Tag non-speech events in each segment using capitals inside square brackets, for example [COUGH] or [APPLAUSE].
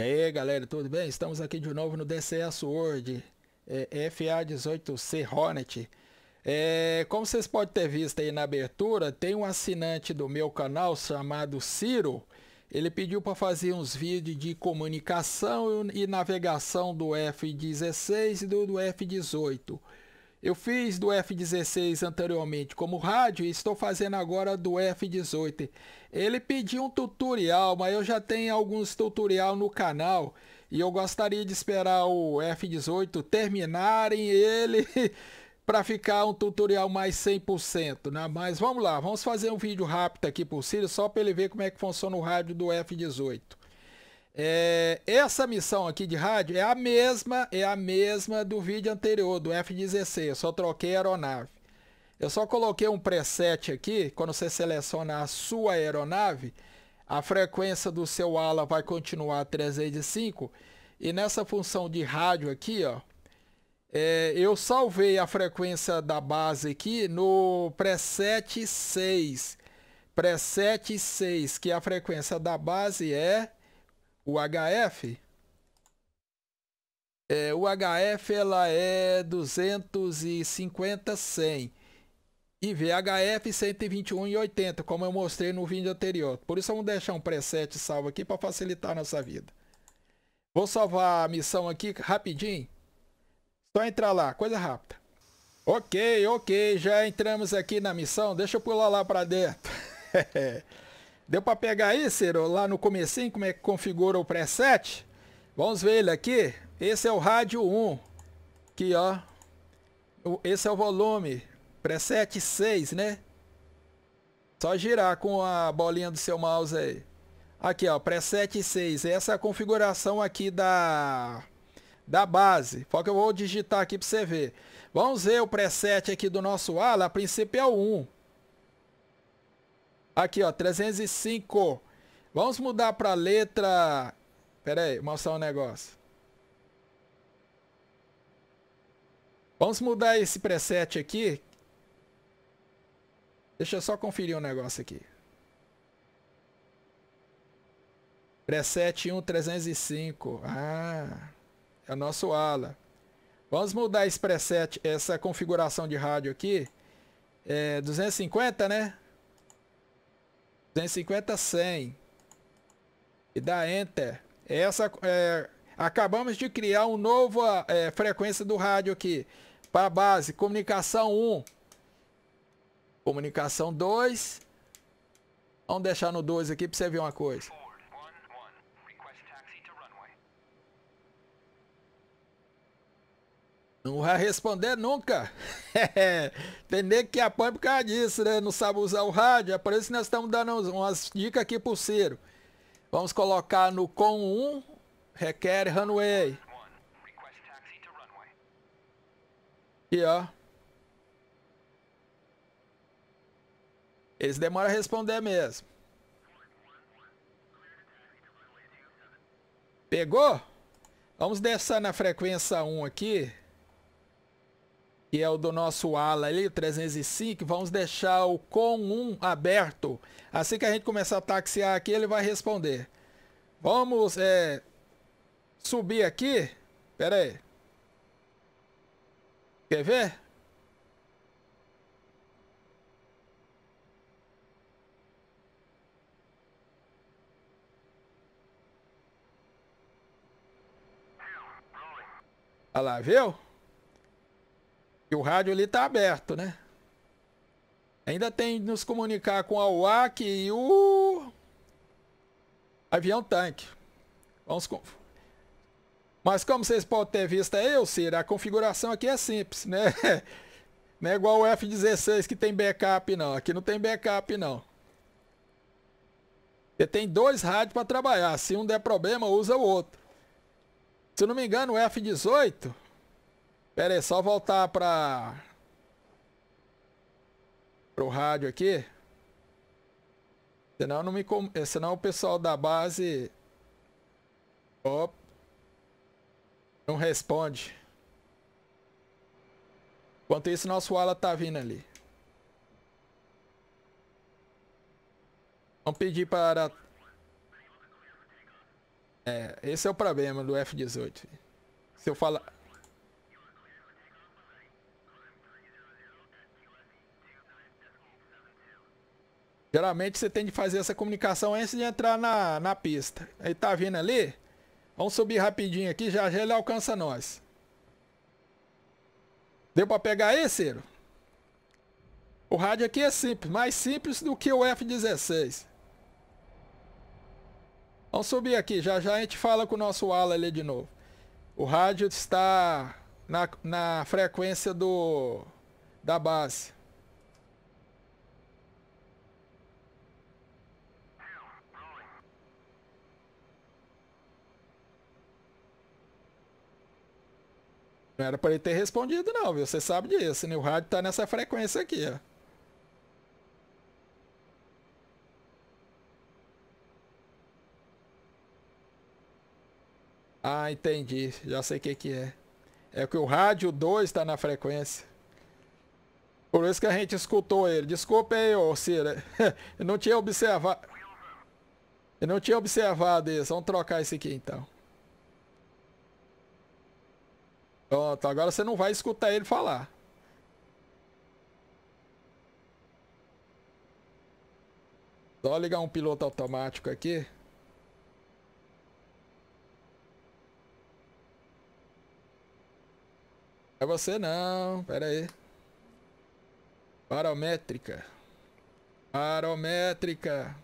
E aí galera, tudo bem? Estamos aqui de novo no DCS World é, FA18C Hornet é, Como vocês podem ter visto aí na abertura, tem um assinante do meu canal chamado Ciro Ele pediu para fazer uns vídeos de comunicação e navegação do F-16 e do, do F-18 eu fiz do F-16 anteriormente como rádio e estou fazendo agora do F-18. Ele pediu um tutorial, mas eu já tenho alguns tutorial no canal e eu gostaria de esperar o F-18 terminarem ele [LAUGHS] para ficar um tutorial mais 100%, né? Mas vamos lá, vamos fazer um vídeo rápido aqui por Ciro só para ele ver como é que funciona o rádio do F-18. É, essa missão aqui de rádio é a mesma, é a mesma do vídeo anterior, do F-16. Eu só troquei a aeronave. Eu só coloquei um preset aqui. Quando você seleciona a sua aeronave, a frequência do seu ala vai continuar 305. E nessa função de rádio aqui, ó, é, eu salvei a frequência da base aqui no preset 6. Preset 6, que é a frequência da base é o HF. É, o HF ela é 250 100 e VHF e 80, como eu mostrei no vídeo anterior. Por isso vamos deixar um preset salvo aqui para facilitar a nossa vida. Vou salvar a missão aqui rapidinho. Só entrar lá, coisa rápida. Ok, ok, já entramos aqui na missão. Deixa eu pular lá para dentro. [LAUGHS] Deu para pegar aí, Ciro, lá no comecinho, como é que configura o preset? Vamos ver ele aqui. Esse é o rádio 1. Aqui, ó. Esse é o volume. Preset 6, né? Só girar com a bolinha do seu mouse aí. Aqui, ó. Preset 6. Essa é a configuração aqui da, da base. Só que eu vou digitar aqui para você ver. Vamos ver o preset aqui do nosso ala. A princípio é o 1. Aqui, ó, 305. Vamos mudar para letra... Pera aí, mostrar um negócio. Vamos mudar esse preset aqui. Deixa eu só conferir um negócio aqui. Preset 1305. Ah, é o nosso ala. Vamos mudar esse preset, essa configuração de rádio aqui. É 250, né? 250 100. E dá enter. Essa é, acabamos de criar um novo é, frequência do rádio aqui para base comunicação 1. Comunicação 2. Vamos deixar no 2 aqui para você ver uma coisa. Não vai responder nunca. [LAUGHS] Tem nem que apanha por causa disso, né? Não sabe usar o rádio. É por isso que nós estamos dando umas dicas aqui pro Ciro. Vamos colocar no com 1, requer runway. Aqui, ó. Eles demoram a responder mesmo. Pegou? Vamos descer na frequência 1 aqui que é o do nosso ala ali, 305, vamos deixar o com 1 aberto. Assim que a gente começar a taxiar aqui, ele vai responder. Vamos é, subir aqui. Pera aí. Quer ver? Olha lá, viu? E o rádio ali tá aberto, né? Ainda tem de nos comunicar com a UAC e o avião tanque. Vamos com... Mas como vocês podem ter visto aí, eu, Ciro, a configuração aqui é simples, né? [LAUGHS] Não é igual o F-16 que tem backup, não. Aqui não tem backup, não. Você tem dois rádios para trabalhar. Se um der problema, usa o outro. Se eu não me engano, o F-18 Pera aí, só voltar para o rádio aqui. Senão, não me, eh, senão o pessoal da base op não responde. Enquanto isso, nosso ala tá vindo ali. Vamos pedir para... É, esse é o problema do F-18. Se eu falar... Geralmente você tem de fazer essa comunicação antes de entrar na, na pista. Ele tá vindo ali. Vamos subir rapidinho aqui, já já ele alcança nós. Deu para pegar aí, Ciro? O rádio aqui é simples, mais simples do que o F-16. Vamos subir aqui, já já a gente fala com o nosso ala ali de novo. O rádio está na, na frequência do da base. Não era para ele ter respondido não, viu? Você sabe disso, né? O rádio tá nessa frequência aqui, ó. Ah, entendi. Já sei o que que é. É que o rádio 2 está na frequência. Por isso que a gente escutou ele. Desculpa aí, ô Cira. [LAUGHS] Eu não tinha observado. Eu não tinha observado isso. Vamos trocar esse aqui então. Pronto, agora você não vai escutar ele falar. Só ligar um piloto automático aqui. É você não, pera aí. Barométrica. Barométrica.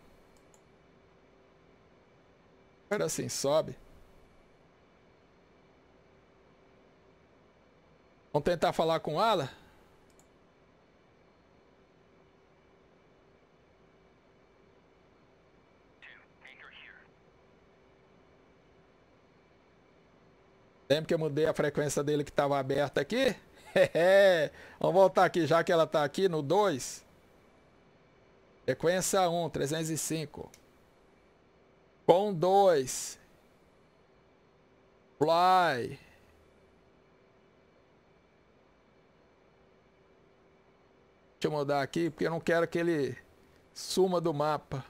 Agora sim sobe. Vamos tentar falar com ela? Ala? Lembra que eu mudei a frequência dele que estava aberta aqui? [LAUGHS] É, é. Vamos voltar aqui, já que ela está aqui no 2. Frequência 1, 305. Com 2. Fly. Deixa eu mudar aqui, porque eu não quero que ele suma do mapa.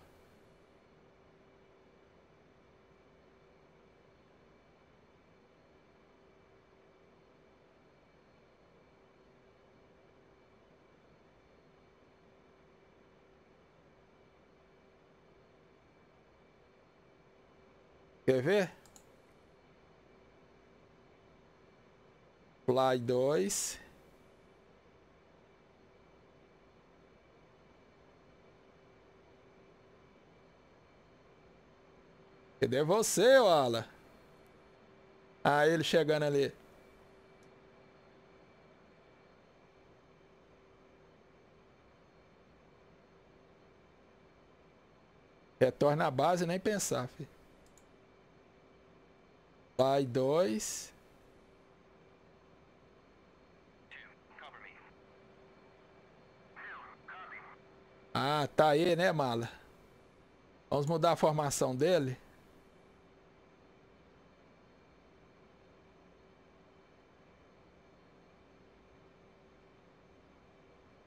Quer ver? Fly dois Cadê você, Ala? Ah, ele chegando ali. Retorna à base nem pensar, filho. Vai dois. Ah, tá aí, né, mala? Vamos mudar a formação dele?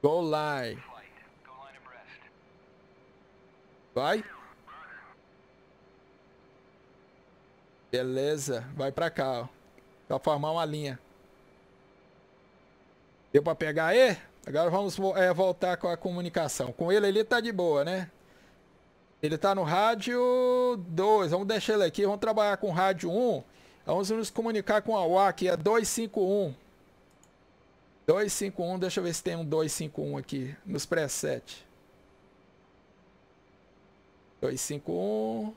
Go line. Vai. Beleza. Vai pra cá, ó. Pra formar uma linha. Deu pra pegar aí? Agora vamos é, voltar com a comunicação. Com ele, ele tá de boa, né? Ele tá no rádio 2. Vamos deixar ele aqui. Vamos trabalhar com rádio 1. Um. Vamos nos comunicar com a UAC. É 251. 251, deixa eu ver se tem um 251 aqui nos presets. 251.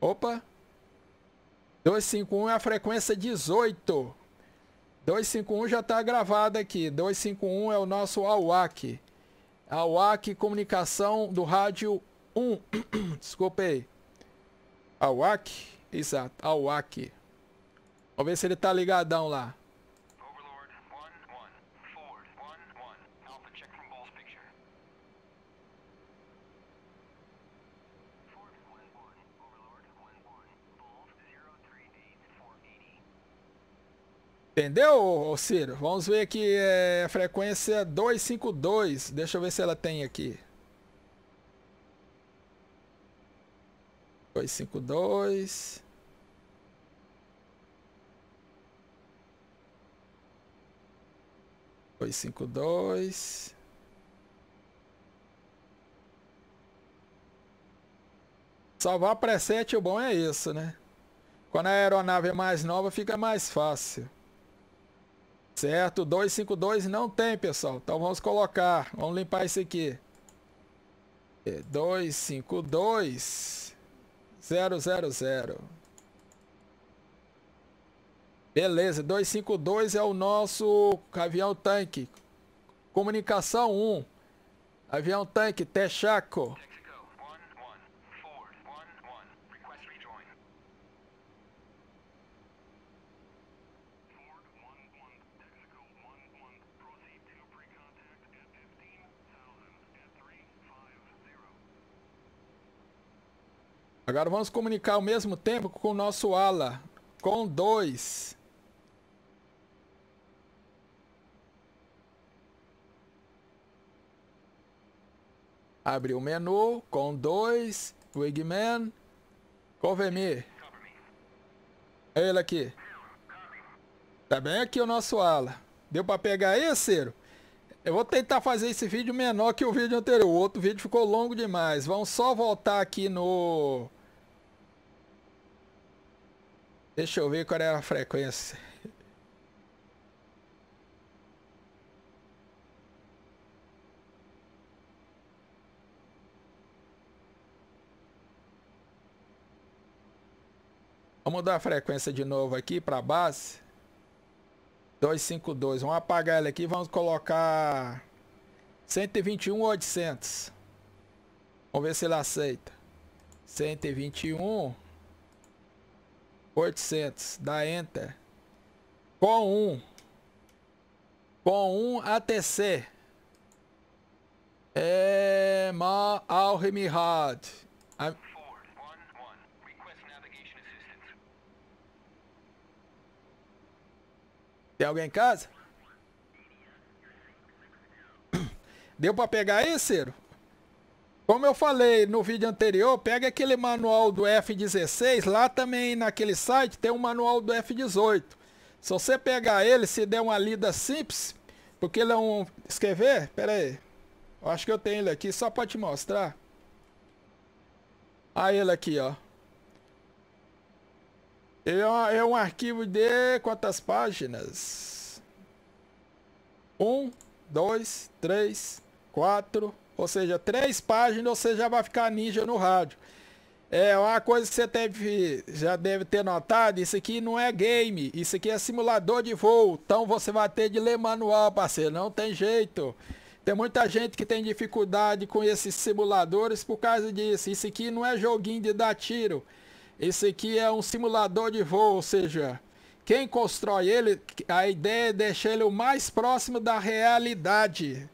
Opa. 251 é a frequência 18. 251 já está gravado aqui. 251 é o nosso AWAC. AWAC comunicação do rádio 1. [COUGHS] Desculpe aí. AWAC, exato, AWAC. Vamos ver se ele está ligadão lá. Entendeu, Ciro? Vamos ver aqui é, a frequência 252. Deixa eu ver se ela tem aqui. 252. Dois, cinco, dois. Salvar preset, o bom é isso, né? Quando a aeronave é mais nova, fica mais fácil. Certo? 252 não tem, pessoal. Então vamos colocar. Vamos limpar isso aqui. 252 é, 000. Beleza, 252 é o nosso avião tanque. Comunicação 1. Avião tanque, Texaco. Agora vamos comunicar ao mesmo tempo com o nosso ala. Com dois. Abre o menu. Com dois. Wigman. Cover É ele aqui. Tá bem aqui o nosso ala. Deu pra pegar aí, Ciro? Eu vou tentar fazer esse vídeo menor que o vídeo anterior. O outro vídeo ficou longo demais. Vamos só voltar aqui no... Deixa eu ver qual é a frequência. Vamos mudar a frequência de novo aqui para a base. 252. Vamos apagar ela aqui. Vamos colocar 121 800. Vamos ver se ele aceita. 121 800. Dá Enter. Com 1. Com 1 ATC. É... Ma Alhimihad. Tem alguém em casa? [COUGHS] Deu pra pegar aí, Ciro? Como eu falei no vídeo anterior, pega aquele manual do F16, lá também naquele site tem um manual do F18. Se você pegar ele, se der uma lida simples, porque ele é um... Escrever? Pera aí. Eu acho que eu tenho ele aqui só para te mostrar. Ah, ele aqui, ó. É, é um arquivo de quantas páginas? Um, dois, três, quatro, ou seja, três páginas você já vai ficar ninja no rádio. É, é, uma coisa que você deve, já deve ter notado, isso aqui não é game, isso aqui é simulador de voo. Então você vai ter de ler manual, parceiro, não tem jeito. Tem muita gente que tem dificuldade com esses simuladores por causa disso. Isso aqui não é joguinho de dar tiro. Esse aqui é um simulador de voo, ou seja, quem constrói ele, a ideia é deixar ele o mais próximo da realidade.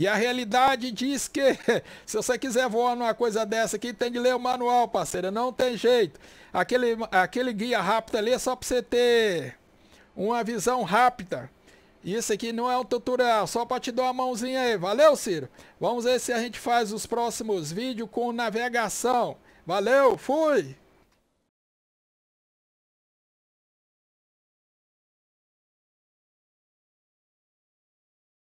E a realidade diz que [LAUGHS] se você quiser voar numa coisa dessa aqui, tem de ler o manual, parceira. Não tem jeito. Aquele, aquele guia rápido ali é só para você ter uma visão rápida. Isso aqui não é um tutorial, só para te dar uma mãozinha aí. Valeu, Ciro? Vamos ver se a gente faz os próximos vídeos com navegação. Valeu, fui!